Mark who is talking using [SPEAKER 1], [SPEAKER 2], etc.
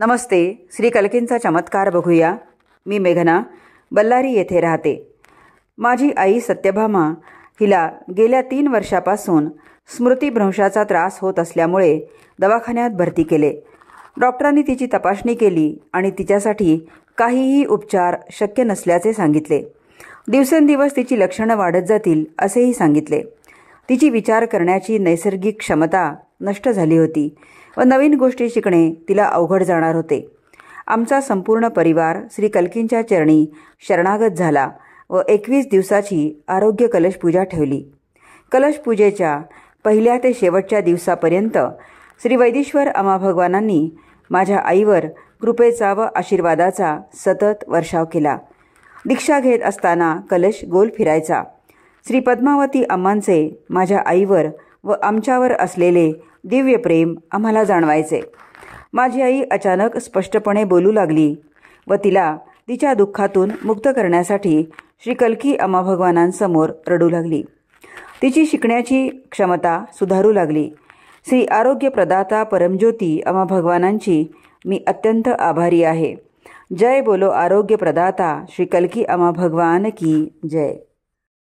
[SPEAKER 1] नमस्ते श्री कलकींचा चमत्कार बघूया मी मेघना बल्लारी येथे राहते माझी आई सत्यभामा हिला गेल्या तीन वर्षापासून स्मृतीभ्रंशाचा त्रास होत असल्यामुळे दवाखान्यात भरती केले डॉक्टरांनी तिची तपासणी केली आणि तिच्यासाठी काहीही उपचार शक्य नसल्याचे सांगितले दिवसेंदिवस तिची लक्षणं वाढत जातील असेही सांगितले तिची विचार करण्याची नैसर्गिक क्षमता नष्ट झाली होती व नवीन गोष्टी शिकणे तिला अवघड जाणार होते आमचा संपूर्ण परिवार श्री कलकींच्या चरणी शरणागत झाला व एकवीस दिवसाची आरोग्य कलश पूजा ठेवली कलश पूजेच्या पहिल्या ते शेवटच्या दिवसापर्यंत श्री वैदेश्वर अमा भगवानांनी माझ्या आईवर कृपेचा व आशीर्वादाचा सतत वर्षाव केला दीक्षा घेत असताना कलश गोल फिरायचा श्री पद्मावती अम्मांचे माझ्या आईवर व आमच्यावर असलेले दिव्य प्रेम आम्हाला जाणवायचे माझी आई अचानक स्पष्टपणे बोलू लागली व तिला तिच्या दुःखातून मुक्त करण्यासाठी श्री कलकी अम्मा भगवानांसमोर रडू लागली तिची शिकण्याची क्षमता सुधारू लागली श्री आरोग्य प्रदाता परमज्योती अमा भगवानांची मी अत्यंत आभारी आहे जय बोलो आरोग्य प्रदाता श्री कलकी अमा भगवान की जय